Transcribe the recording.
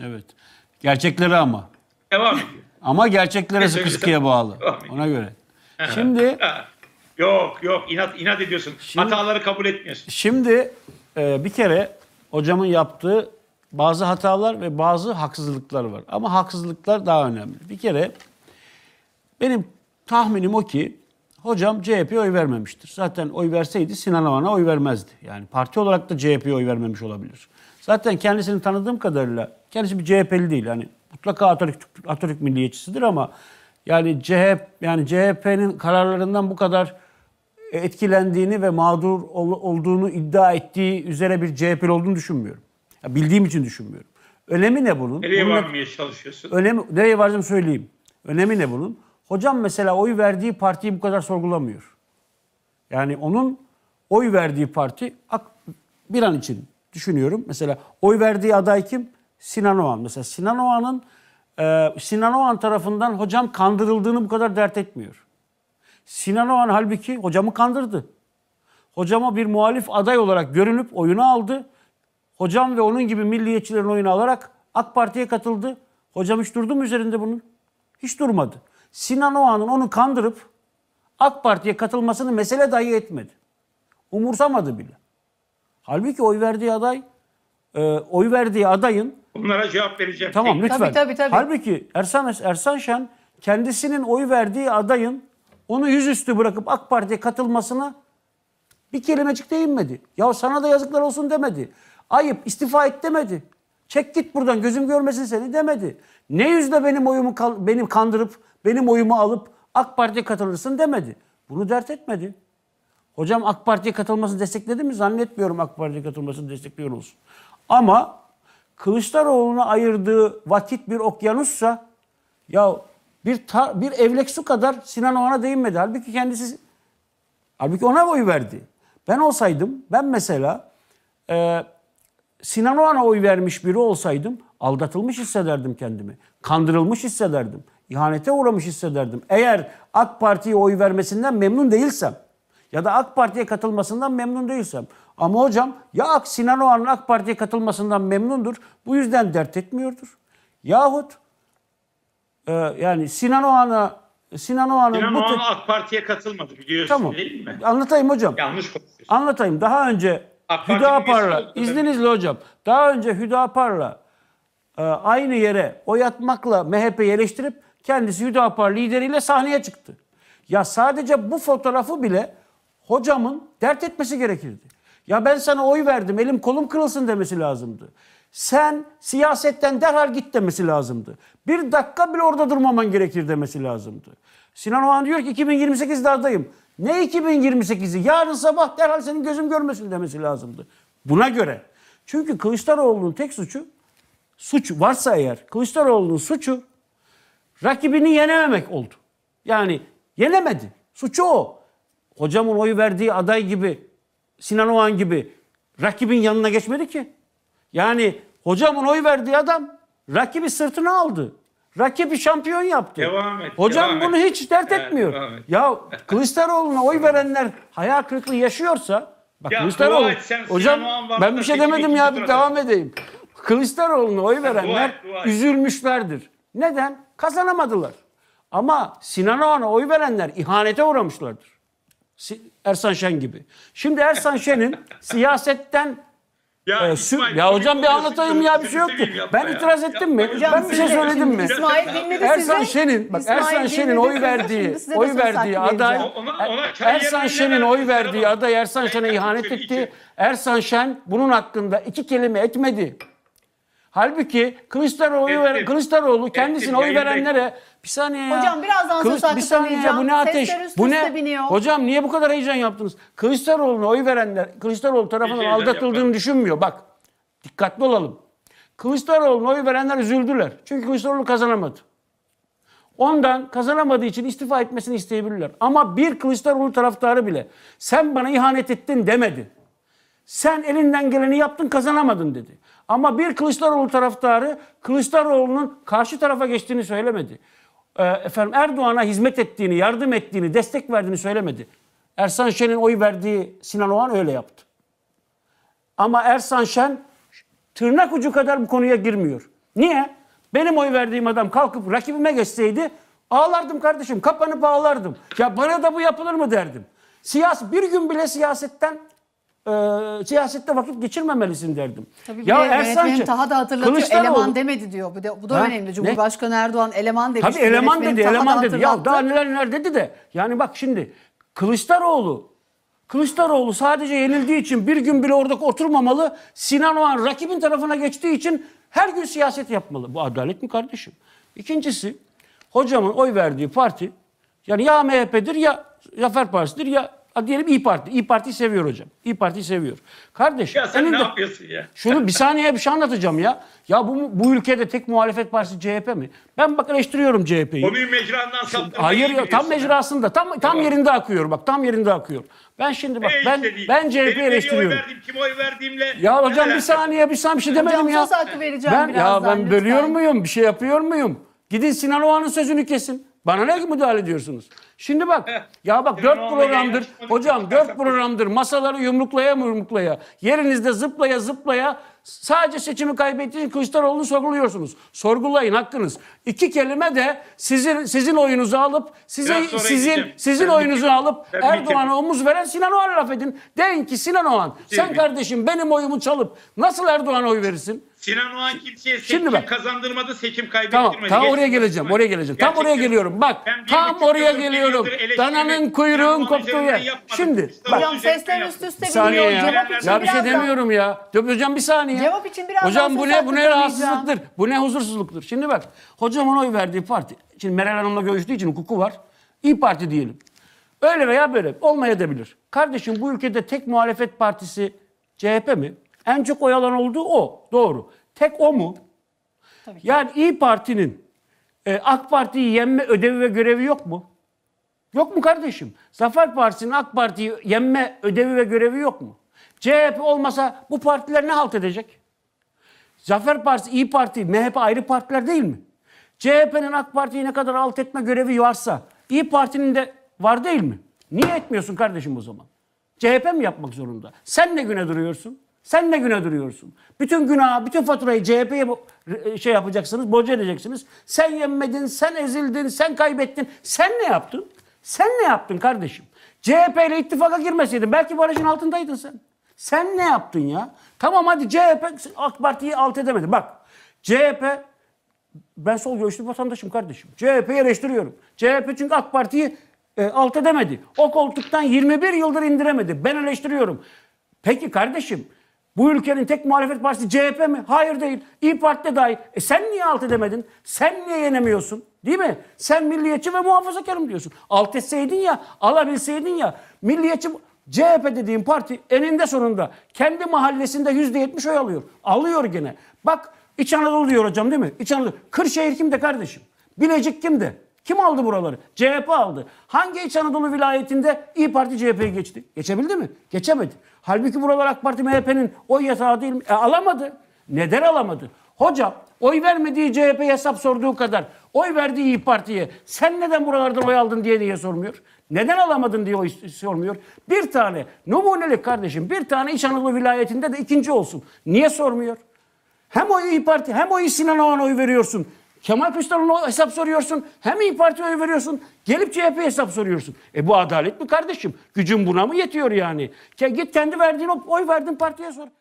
Evet. Gerçekleri ama. Devam ediyor. Ama gerçeklere sıkı bağlı. Ona göre. Şimdi Yok yok inat inat ediyorsun. Şimdi- Hataları kabul etmiyorsun. şimdi e, bir kere hocamın yaptığı bazı hatalar ve bazı haksızlıklar var. Ama haksızlıklar daha önemli. Bir kere benim tahminim o ki hocam CHP'ye oy vermemiştir. Zaten oy verseydi Sinan Oğan'a oy vermezdi. Yani parti olarak da CHP'ye oy vermemiş olabilir. Zaten kendisini tanıdığım kadarıyla kendisi bir CHP'li değil. Yani mutlaka Atatürk, Atatürk milliyetçisidir ama yani CHP yani CHP'nin kararlarından bu kadar etkilendiğini ve mağdur ol, olduğunu iddia ettiği üzere bir CHP'li olduğunu düşünmüyorum. Ya bildiğim için düşünmüyorum. Önemi ne bunun? Nereye bunun varmaya çalışıyorsun? Önemi, nereye varacağım söyleyeyim. Önemi ne bunun? Hocam mesela oy verdiği partiyi bu kadar sorgulamıyor. Yani onun oy verdiği parti bir an için düşünüyorum. Mesela oy verdiği aday kim? Sinan Oğan. Mesela Sinan Oğan'ın e, Sinan Oğan tarafından hocam kandırıldığını bu kadar dert etmiyor. Sinan Oğan halbuki hocamı kandırdı. Hocama bir muhalif aday olarak görünüp oyunu aldı. Hocam ve onun gibi milliyetçilerin oyunu alarak AK Parti'ye katıldı. Hocam hiç durdu mu üzerinde bunun? Hiç durmadı. Sinan Oğan'ın onu kandırıp AK Parti'ye katılmasını mesele dahi etmedi. Umursamadı bile. Halbuki oy verdiği aday, e, oy verdiği adayın... Bunlara cevap vereceğim. Tamam lütfen. Tabii, tabii, tabii. Halbuki Ersan, Ersan Şen kendisinin oy verdiği adayın onu yüzüstü bırakıp AK Parti'ye katılmasına bir kelimecik değinmedi. Ya sana da yazıklar olsun demedi. Ayıp istifa et demedi. Çek git buradan gözüm görmesin seni demedi. Ne yüzle benim oyumu benim kandırıp benim oyumu alıp AK Parti'ye katılırsın demedi. Bunu dert etmedi. Hocam AK Parti'ye katılmasını destekledi mi? Zannetmiyorum AK Parti'ye katılmasını destekliyoruz. Ama Kılıçdaroğlu'na ayırdığı vatit bir okyanussa ya bir ta, bir evlek su kadar Sinan Oğan'a değinmedi. Halbuki kendisi halbuki ona oy verdi. Ben olsaydım ben mesela e, Sinan Oğan'a oy vermiş biri olsaydım aldatılmış hissederdim kendimi. Kandırılmış hissederdim. İhanete uğramış hissederdim. Eğer AK Parti'ye oy vermesinden memnun değilsem ya da AK Parti'ye katılmasından memnun değilsem. Ama hocam ya Sinan Oğan'ın AK Parti'ye katılmasından memnundur. Bu yüzden dert etmiyordur. Yahut e, yani Sinan Oğan'a Sinan Oğan'ın Sinan bu Oğan AK Parti'ye katılmadı biliyorsun tamam. değil mi? Anlatayım hocam. Yanlış konuşuyorsun. Anlatayım. Daha önce AK Hüdapar'la izninizle hocam. Daha önce Hüdapar'la e, aynı yere oy atmakla MHP'yi eleştirip kendisi Hüdapar lideriyle sahneye çıktı. Ya sadece bu fotoğrafı bile hocamın dert etmesi gerekirdi. Ya ben sana oy verdim elim kolum kırılsın demesi lazımdı. Sen siyasetten derhal git demesi lazımdı. Bir dakika bile orada durmaman gerekir demesi lazımdı. Sinan Oğan diyor ki 2028'dardayım. Ne 2028'i? Yarın sabah derhal senin gözüm görmesin demesi lazımdı. Buna göre. Çünkü Kılıçdaroğlu'nun tek suçu, suç varsa eğer Kılıçdaroğlu'nun suçu rakibini yenememek oldu. Yani yenemedi. Suçu o hocamın oy verdiği aday gibi, Sinan Oğan gibi rakibin yanına geçmedi ki. Yani hocamın oy verdiği adam rakibi sırtına aldı. Rakibi şampiyon yaptı. Devam et. Hocam devam bunu et. hiç dert evet, etmiyor. Et. Ya Kılıçdaroğlu'na oy verenler hayal kırıklığı yaşıyorsa bak ya, Kılıçdaroğlu et, hocam ben bir şey demedim ya bir devam edeyim. Kılıçdaroğlu'na oy verenler dua et, dua üzülmüşlerdir. Neden? Kazanamadılar. Ama Sinan Oğan'a oy verenler ihanete uğramışlardır. Ersan Şen gibi. Şimdi Ersan Şen'in siyasetten ya, e, sü- İsmail, ya hocam bir anlatayım ya bir şey yok ki. Ben ya. itiraz ettim mi? Hocam, ben bir şey söyledim mi? İsmail dinledi Ersan Şen'in bak İsmail Ersan Şen'in oy verdiği oy şey verdiği aday Ersan Şen'in oy verdiği aday Ersan Şen'e ihanet etti. Ersan Şen bunun hakkında iki kelime etmedi. Halbuki Kılıçdaroğlu evet, ver, Kılıçdaroğlu kendisine evet, oy verenlere bir saniye ya. Hocam birazdan Kılıç, söz bir saniye ya. bu ne ateş? Üst bu ne? Biniyor. Hocam niye bu kadar heyecan yaptınız? Kılıçdaroğlu'na oy verenler Kılıçdaroğlu tarafından şey aldatıldığını yapalım. düşünmüyor. Bak dikkatli olalım. Kılıçdaroğlu'na oy verenler üzüldüler. Çünkü Kılıçdaroğlu kazanamadı. Ondan kazanamadığı için istifa etmesini isteyebilirler. Ama bir Kılıçdaroğlu taraftarı bile sen bana ihanet ettin demedi. Sen elinden geleni yaptın kazanamadın dedi. Ama bir Kılıçdaroğlu taraftarı Kılıçdaroğlu'nun karşı tarafa geçtiğini söylemedi. Ee, efendim Erdoğan'a hizmet ettiğini, yardım ettiğini, destek verdiğini söylemedi. Ersan Şen'in oy verdiği Sinan Oğan öyle yaptı. Ama Ersan Şen tırnak ucu kadar bu konuya girmiyor. Niye? Benim oy verdiğim adam kalkıp rakibime geçseydi ağlardım kardeşim, kapanıp ağlardım. Ya bana da bu yapılır mı derdim. Siyas bir gün bile siyasetten e, ee, siyasette vakit geçirmemelisin derdim. Tabii ya Ersan daha da hatırlatıyor. eleman demedi diyor. Bu da, bu da ha? önemli. Cumhurbaşkanı ne? Erdoğan eleman demiş. Tabii eleman dedi, eleman dedi. Ya daha neler neler dedi de. Yani bak şimdi Kılıçdaroğlu Kılıçdaroğlu sadece yenildiği için bir gün bile orada oturmamalı. Sinan Oğan rakibin tarafına geçtiği için her gün siyaset yapmalı. Bu adalet mi kardeşim? İkincisi hocamın oy verdiği parti yani ya MHP'dir ya Zafer Partisi'dir ya Hadi diyelim İyi Parti. İyi Parti'yi seviyor hocam. İyi Parti'yi seviyor. Kardeş. Ya sen önünde, ne yapıyorsun ya? Şunu bir saniye bir şey anlatacağım ya. Ya bu bu ülkede tek muhalefet partisi CHP mi? Ben bak eleştiriyorum CHP'yi. O mecrandan saptırmayı Hayır ya tam mecrasında. Tam tam yerinde akıyor bak. Tam yerinde akıyor. Ben şimdi bak ben işte ben CHP'yi eleştiriyorum. Oy verdim, kim oy verdiğimle Ya hocam bir saniye bir saniye bir şey demedim ya. ben ya ben bölüyor muyum? Bir şey yapıyor muyum? Gidin Sinan Oğan'ın sözünü kesin. Bana ne müdahale ediyorsunuz? Şimdi bak ya bak dört programdır hocam dört programdır masaları yumruklaya yumruklaya yerinizde zıplaya zıplaya sadece seçimi kaybettiğin Kılıçdaroğlu'nu sorguluyorsunuz. Sorgulayın hakkınız. İki kelime de sizin sizin oyunuzu alıp size sizin sizin ben oyunuzu biteyim. alıp Erdoğan'a omuz veren Sinan Oğan'a laf edin. Deyin ki Sinan Oğan sen mi? kardeşim benim oyumu çalıp nasıl Erdoğan'a oy verirsin? Sinan Oğan kimseye seçim Şimdi bak, kazandırmadı, seçim kaybettirmedi. Tamam, tam oraya geleceğim, oraya geleceğim. Gerçekten. Tam oraya geliyorum. Bak, tam oraya geliyorum kuyruğum. Dananın kuyruğun koptuğu yer. Şimdi bak. Hocam sesler üst üste saniye biniyor. ya. Cevap için Ya bir şey demiyorum ya. hocam bir saniye. Cevap için biraz. Hocam bu ne bu ne rahatsızlıktır. Bu ne huzursuzluktur. Şimdi bak. Hocamın oy verdiği parti. Şimdi Meral Hanım'la görüştüğü için hukuku var. İyi Parti diyelim. Öyle veya böyle olmayabilir. Kardeşim bu ülkede tek muhalefet partisi CHP mi? En çok oy alan olduğu o. Doğru. Tek o mu? Tabii ki. Yani İyi Parti'nin e, AK Parti'yi yenme ödevi ve görevi yok mu? Yok mu kardeşim? Zafer Partisi'nin AK Parti'yi yenme ödevi ve görevi yok mu? CHP olmasa bu partiler ne halt edecek? Zafer Partisi, İyi Parti, MHP ayrı partiler değil mi? CHP'nin AK Parti'yi ne kadar alt etme görevi varsa İyi Parti'nin de var değil mi? Niye etmiyorsun kardeşim o zaman? CHP mi yapmak zorunda? Sen ne güne duruyorsun? Sen ne güne duruyorsun? Bütün günah, bütün faturayı CHP'ye e, şey yapacaksınız, borca edeceksiniz. Sen yenmedin, sen ezildin, sen kaybettin. Sen ne yaptın? Sen ne yaptın kardeşim? CHP ile ittifaka girmeseydin belki barajın altındaydın sen. Sen ne yaptın ya? Tamam hadi CHP AK Parti'yi alt edemedi. Bak CHP ben sol görüşlü vatandaşım kardeşim. CHP'yi eleştiriyorum. CHP çünkü AK Parti'yi e, alt edemedi. O koltuktan 21 yıldır indiremedi. Ben eleştiriyorum. Peki kardeşim bu ülkenin tek muhalefet partisi CHP mi? Hayır değil. İyi Parti de dahil. E sen niye alt edemedin? Sen niye yenemiyorsun? Değil mi? Sen milliyetçi ve muhafazakarım diyorsun. Alt etseydin ya, alabilseydin ya. Milliyetçi CHP dediğin parti eninde sonunda kendi mahallesinde yüzde yetmiş oy alıyor. Alıyor gene. Bak İç Anadolu diyor hocam değil mi? İç Anadolu. Kırşehir kimde kardeşim? Bilecik kimde? Kim aldı buraları? CHP aldı. Hangi İç Anadolu vilayetinde İyi Parti CHP'yi geçti? Geçebildi mi? Geçemedi. Halbuki buralar AK Parti MHP'nin oy yatağı değil mi? E, alamadı. Neden alamadı? Hoca oy vermediği CHP hesap sorduğu kadar oy verdiği İyi Parti'ye sen neden buralarda oy aldın diye niye sormuyor. Neden alamadın diye oy sormuyor. Bir tane numunelik kardeşim bir tane İç Anadolu vilayetinde de ikinci olsun. Niye sormuyor? Hem o İyi Parti hem o İyi Sinan Oğan'a oy veriyorsun. Kemal Kılıçdaroğlu'na hesap soruyorsun. Hem İYİ Parti'ye oy veriyorsun. Gelip CHP hesap soruyorsun. E bu adalet mi kardeşim? Gücün buna mı yetiyor yani? Git kendi verdiğin oy verdiğin partiye sor.